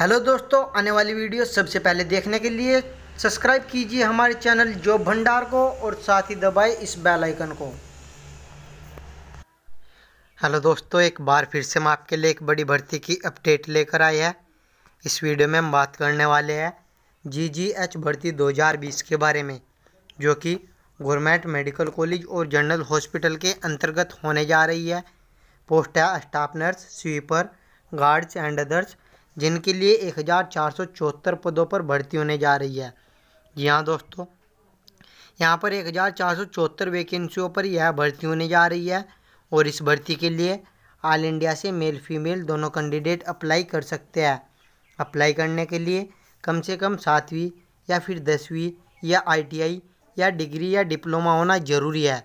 hello दोस्तों आने वाली वीडियो सबसे पहले देखने के लिए सब्सक्राइब कीजिए हमारे चैनल जॉब भंडार को और साथ ही दबाए इस बेल आइकन को हेलो दोस्तों एक बार फिर से हम आपके लिए एक बड़ी भर्ती की अपडेट लेकर आए हैं इस वीडियो में हम बात करने वाले हैं जी जी एच भर्ती 2020 के बारे में जो कि गवर्नमेंट मेडिकल कॉलेज और जनरल हॉस्पिटल के अंतर्गत होने जा रही है पोस्ट है staff nurse sweeper guards and others जिनके लिए एक हज़ार चार सौ चौहत्तर पदों पर भर्ती होने जा रही है जी हाँ दोस्तों यहाँ पर एक हज़ार चार सौ चौहत्तर वैकेंसियों पर यह भर्ती होने जा रही है और इस भर्ती के लिए ऑल इंडिया से मेल फीमेल दोनों कैंडिडेट अप्लाई कर सकते हैं अप्लाई करने के लिए कम से कम सातवीं या फिर दसवीं या आईटीआई या डिग्री या डिप्लोमा होना ज़रूरी है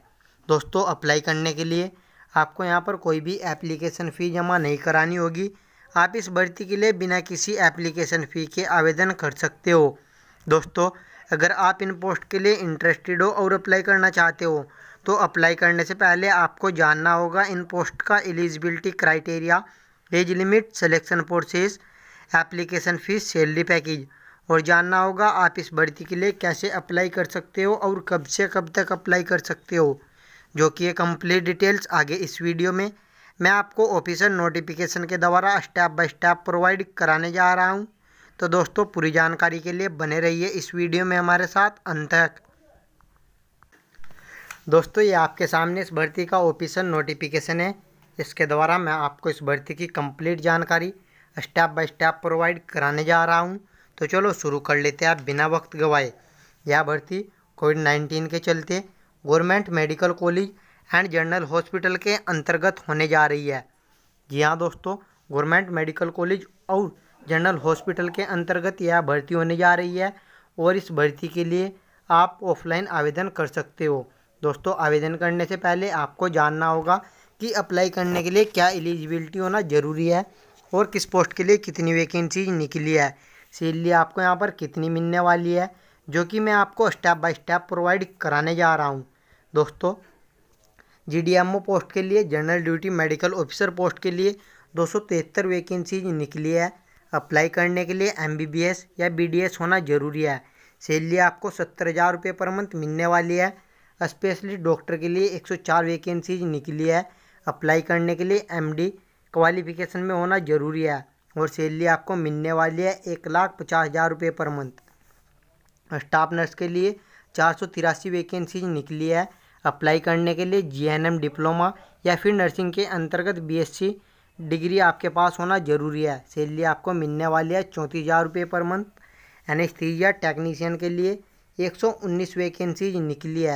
दोस्तों अप्लाई करने के लिए आपको यहाँ पर कोई भी एप्लीकेशन फ़ी जमा नहीं करानी होगी आप इस भर्ती के लिए बिना किसी एप्लीकेशन फ़ी के आवेदन कर सकते हो दोस्तों अगर आप इन पोस्ट के लिए इंटरेस्टेड हो और अप्लाई करना चाहते हो तो अप्लाई करने से पहले आपको जानना होगा इन पोस्ट का eligibility criteria age limit selection process application fees salary package और जानना होगा आप इस भर्ती के लिए कैसे अप्लाई कर सकते हो और कब से कब तक अप्लाई कर सकते हो जो कि ये कंप्लीट डिटेल्स आगे इस वीडियो में मैं आपको ऑफिसर नोटिफिकेशन के द्वारा स्टेप बाय स्टेप प्रोवाइड कराने जा रहा हूँ तो दोस्तों पूरी जानकारी के लिए बने रहिए इस वीडियो में हमारे साथ अंत तक दोस्तों ये आपके सामने इस भर्ती का ऑफिसर नोटिफिकेशन है इसके द्वारा मैं आपको इस भर्ती की कंप्लीट जानकारी स्टेप बाय स्टेप प्रोवाइड कराने जा रहा हूँ तो चलो शुरू कर लेते हैं आप बिना वक्त गवाए यह भर्ती कोविड नाइन्टीन के चलते government medical college and general hospital के अंतर्गत होने जा रही है जी हाँ दोस्तों गवर्नमेंट मेडिकल कॉलेज और जनरल हॉस्पिटल के अंतर्गत यह भर्ती होने जा रही है और इस भर्ती के लिए आप ऑफलाइन आवेदन कर सकते हो दोस्तों आवेदन करने से पहले आपको जानना होगा कि अप्लाई करने के लिए क्या एलिजिबिलिटी होना ज़रूरी है और किस पोस्ट के लिए कितनी वैकेंसी निकली है इसीलिए आपको यहाँ पर कितनी मिलने वाली है जो कि मैं आपको स्टेप बाय स्टेप प्रोवाइड कराने जा रहा हूँ दोस्तों जीडीएमओ पोस्ट के लिए general duty medical officer post के लिए दो वैकेंसीज निकली है अप्लाई करने के लिए एमबीबीएस या बीडीएस होना ज़रूरी है सैलरी आपको सत्तर हज़ार रुपये पर मंथ मिलने वाली है स्पेशली डॉक्टर के लिए एक सौ चार वैकेंसीज निकली है अप्लाई करने के लिए एमडी क्वालिफिकेशन में होना ज़रूरी है और सैलरी आपको मिलने वाली है एक लाख पचास हज़ार रुपये पर मंथ स्टाफ नर्स के लिए चार सौ तिरासी वैकेंसीज निकली है अप्लाई करने के लिए जीएनएम डिप्लोमा या फिर नर्सिंग के अंतर्गत बीएससी डिग्री आपके पास होना ज़रूरी है सैलरी आपको मिलने वाली है चौंतीस हज़ार रुपये पर मंथ एनेस्थीजिया टेक्नीशियन के लिए एक सौ उन्नीस वैकेंसीज निकली है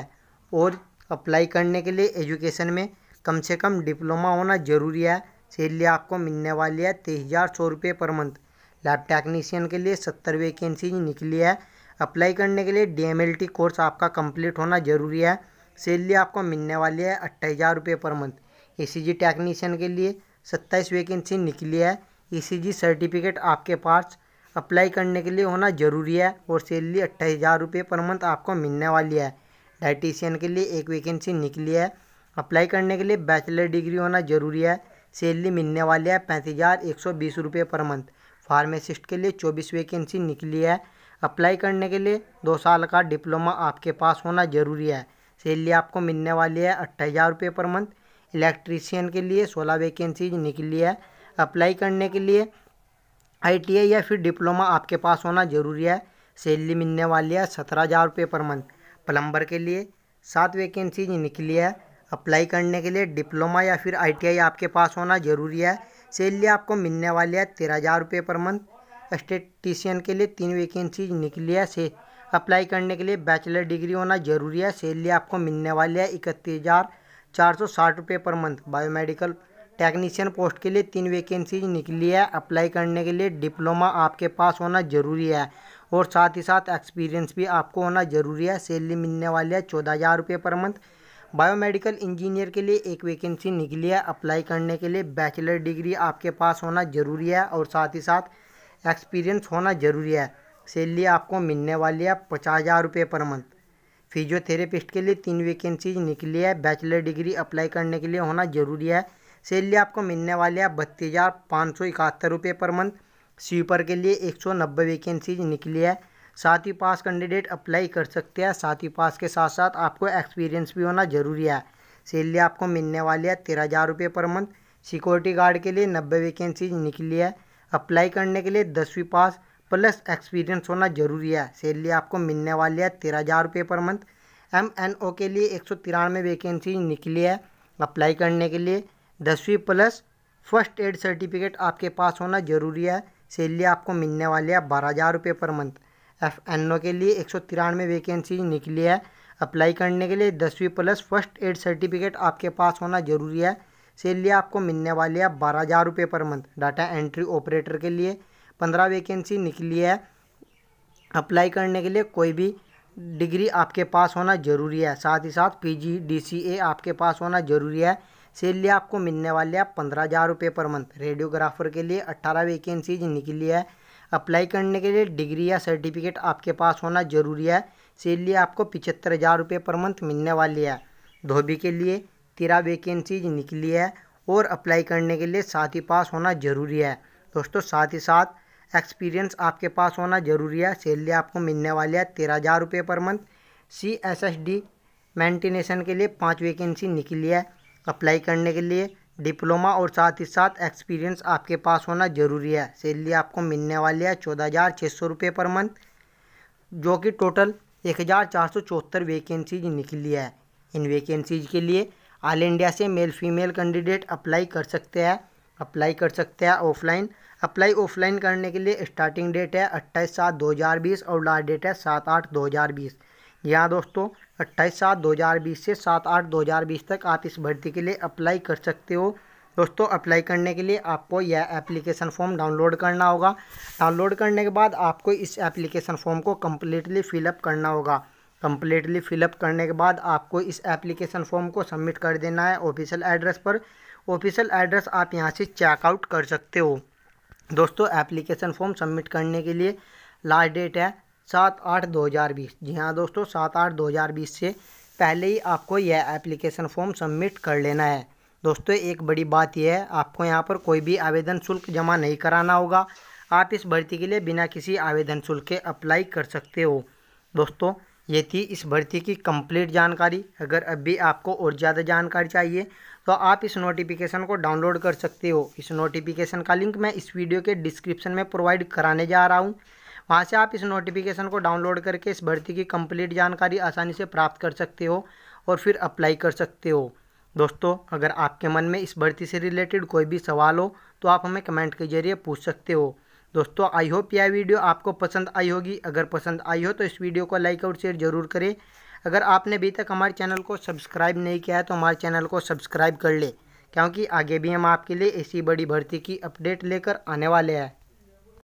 और अप्लाई करने के लिए एजुकेशन में कम से कम डिप्लोमा होना ज़रूरी है सैलरी आपको मिलने वाली है तेईस हज़ार सौ रुपये पर मंथ लैब टेक्नीशियन के लिए सत्तर वैकेंसीज निकली है अप्लाई करने के लिए डीएमएलटी कोर्स आपका कंप्लीट होना ज़रूरी है सैलरी आपको मिलने वाली है अट्ठाईस हज़ार रुपये पर मंथ ई टेक्नीशियन के लिए सत्ताईस वैकेंसी निकली है ई सर्टिफिकेट आपके पास अप्लाई करने के लिए होना ज़रूरी है और सैलरी अट्ठाईस हज़ार रुपये पर मंथ आपको मिलने वाली है डाइटिशियन के लिए एक वैकेंसी निकली है अप्लाई करने के लिए बैचलर डिग्री होना ज़रूरी है सैलरी मिलने वाली है पैंतीस हज़ार एक सौ बीस रुपये पर मंथ फार्मेसिस्ट के लिए चौबीस वैकेंसी निकली है अप्लाई करने के लिए दो साल का डिप्लोमा आपके पास होना ज़रूरी है सैलरी आपको मिलने वाली है अट्ठाईस हज़ार रुपये पर मंथ इलेक्ट्रीशियन के लिए सोलह वैकेंसीज निकली है अप्लाई करने के लिए आईटीआई या फिर डिप्लोमा आपके पास होना ज़रूरी है सैलरी मिलने वाली है सत्रह हज़ार रुपये पर मंथ प्लम्बर के लिए सात वैकेंसीज निकली है अप्लाई करने के लिए डिप्लोमा या फिर आईटीआई आपके पास होना ज़रूरी है सैलरी आपको मिलने वाली है तेरह हज़ार रुपये पर मंथ स्टेटिशियन के लिए तीन वैकेंसीज निकली है से अप्लाई करने के लिए बैचलर डिग्री होना जरूरी है सैलरी आपको मिलने वाली है इकतीस हज़ार चार सौ साठ रुपये per month biomedical technician post के लिए तीन वैकेंसी निकली है अप्लाई करने के लिए डिप्लोमा आपके पास होना ज़रूरी है और साथ ही साथ एक्सपीरियंस भी आपको होना ज़रूरी है सैलरी मिलने वाली है चौदह हज़ार रुपये पर मंथ बायोमेडिकल इंजीनियर के लिए एक वैकेंसी निकली है अप्लाई करने के लिए बैचलर डिग्री आपके पास होना ज़रूरी है और साथ ही साथ एक्सपीरियंस होना ज़रूरी है सैलरी आपको मिलने वाली है पचास हज़ार रुपये पर मंथ फिजियोथेरेपिस्ट के लिए तीन वैकेंसीज निकली है बैचलर डिग्री अप्लाई करने के लिए होना ज़रूरी है सैलरी आपको मिलने वाली है बत्तीस हज़ार पाँच सौ इकहत्तर रुपये पर मंथ स्वीपर के लिए एक सौ नब्बे वैकेंसीज निकली है साथ ही पास कैंडिडेट अप्लाई कर सकते हैं साथ ही पास के साथ साथ आपको एक्सपीरियंस भी होना ज़रूरी है सैलरी आपको मिलने वाली है तेरह हज़ार रुपये पर मंथ सिक्योरिटी गार्ड के लिए नब्बे वैकेंसीज निकली है अप्लाई करने के लिए दसवीं पास प्लस एक्सपीरियंस होना जरूरी है सैलरी आपको मिलने वाली है तेरह हज़ार रुपये per month M N O के लिए एक सौ तिरानवे वैकेंसी निकली है अप्लाई करने के लिए दसवीं प्लस फर्स्ट एड सर्टिफिकेट आपके पास होना जरूरी है सैलरी आपको मिलने वाली है बारह हज़ार रुपये per month F N O के लिए एक सौ तिरानवे वैकेंसी निकली है अप्लाई करने के लिए दसवीं प्लस फर्स्ट एड सर्टिफिकेट आपके पास होना जरूरी है सैलरी आपको मिलने वाली है बारह हज़ार रुपये per month data entry operator के लिए पंद्रह वैकेंसी निकली है अप्लाई करने के लिए कोई भी डिग्री आपके पास होना ज़रूरी है साथ ही साथ पीजी डीसीए आपके पास होना ज़रूरी है सैलरी आपको मिलने वाली है पंद्रह हज़ार रुपये पर मंथ रेडियोग्राफर के लिए अट्ठारह वैकेंसीज निकली है अप्लाई करने के लिए डिग्री या सर्टिफिकेट आपके पास होना ज़रूरी है सैलरी आपको पिचहत्तर हज़ार रुपये पर मंथ मिलने वाली है धोबी के लिए तेरह वैकेंसीज निकली है और अप्लाई करने के लिए साथ ही पास होना ज़रूरी है दोस्तों साथ ही साथ एक्सपीरियंस आपके पास होना ज़रूरी है सैलरी आपको मिलने वाली है तेरह हज़ार रुपये per month C S S D maintenance के लिए पाँच वैकेंसी निकली है अप्लाई करने के लिए डिप्लोमा और साथ ही साथ एक्सपीरियंस आपके पास होना ज़रूरी है सैलरी आपको मिलने वाली है चौदह हज़ार छः सौ रुपये पर मंथ जो कि टोटल एक हज़ार चार सौ चौहत्तर वैकेंसीज निकली है इन वैकेंसीज के लिए ऑल इंडिया से मेल फीमेल कैंडिडेट अप्लाई कर सकते हैं अप्लाई कर सकते हैं ऑफलाइन अप्लाई ऑफलाइन करने के लिए स्टार्टिंग डेट है अट्ठाईस सात दो हज़ार बीस और लास्ट डेट है सात आठ दो हज़ार बीस यहाँ दोस्तों अट्ठाईस सात दो हज़ार बीस से सात आठ दो हज़ार बीस तक आप इस भर्ती के लिए अप्लाई कर सकते हो दोस्तों अप्लाई करने के लिए आपको यह एप्लीकेशन फॉर्म डाउनलोड करना होगा डाउनलोड करने के बाद आपको इस एप्लीकेशन फॉर्म को कम्प्लीटली फिलअप करना होगा कम्प्लीटली फिलअप करने के बाद आपको इस एप्लीकेशन फॉर्म को सबमिट कर देना है ऑफिशियल एड्रेस पर ऑफिशियल एड्रेस आप यहाँ से चेकआउट कर सकते हो दोस्तों एप्लीकेशन फॉर्म सबमिट करने के लिए लास्ट डेट है सात आठ दो हज़ार बीस जी हाँ दोस्तों सात आठ दो हज़ार बीस से पहले ही आपको यह एप्लीकेशन फॉर्म सबमिट कर लेना है दोस्तों एक बड़ी बात यह है आपको यहाँ पर कोई भी आवेदन शुल्क जमा नहीं कराना होगा आप इस भर्ती के लिए बिना किसी आवेदन शुल्क के अप्लाई कर सकते हो दोस्तों ये थी इस भर्ती की कंप्लीट जानकारी अगर अभी आपको और ज़्यादा जानकारी चाहिए तो आप इस नोटिफिकेशन को डाउनलोड कर सकते हो इस नोटिफिकेशन का लिंक मैं इस वीडियो के डिस्क्रिप्शन में प्रोवाइड कराने जा रहा हूँ वहाँ से आप इस नोटिफिकेशन को डाउनलोड करके इस भर्ती की कंप्लीट जानकारी आसानी से प्राप्त कर सकते हो और फिर अप्लाई कर सकते हो दोस्तों अगर आपके मन में इस भर्ती से रिलेटेड कोई भी सवाल हो तो आप हमें कमेंट के जरिए पूछ सकते हो दोस्तों आई होप यह वीडियो आपको पसंद आई होगी अगर पसंद आई हो तो इस वीडियो को लाइक और शेयर ज़रूर करें अगर आपने अभी तक हमारे चैनल को सब्सक्राइब नहीं किया है तो हमारे चैनल को सब्सक्राइब कर ले क्योंकि आगे भी हम आपके लिए ऐसी बड़ी भर्ती की अपडेट लेकर आने वाले हैं